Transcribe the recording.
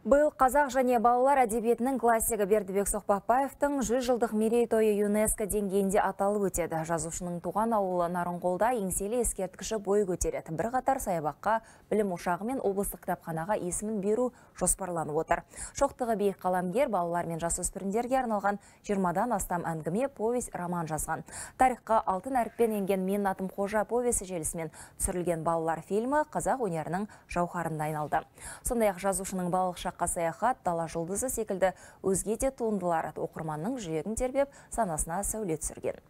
Бұл қазақ және балалар әдебиетінің классигі Бердібек Соқпақбаевтың 100 жылдық мерейтойы ЮНЕСКО деңгейінде аталып өтеді. Жазушының туған ауылы Нарынқолда еңселі ескерткіші бой көтереді. Бірқатар саябаққа білім ошағы мен облыстық кітапханаға есімін беру жоспарланып отыр. Шоқтығы биік қаламгер балалар мен жасөспірімдерге арналған 20-дан астам әңгіме, повесть, роман жазған. Тарихқа алтын әріппен енген менің атым қожа повесі желісімен түсірілген балалар фильмі қазақ өнерінің жауһарына айналды. Сондай-ақ жазушының балалық болашаққа саяхат дала жұлдызы секілді өзге де туындылар оқырманның жүрегін тербеп санасына сәуле түсірген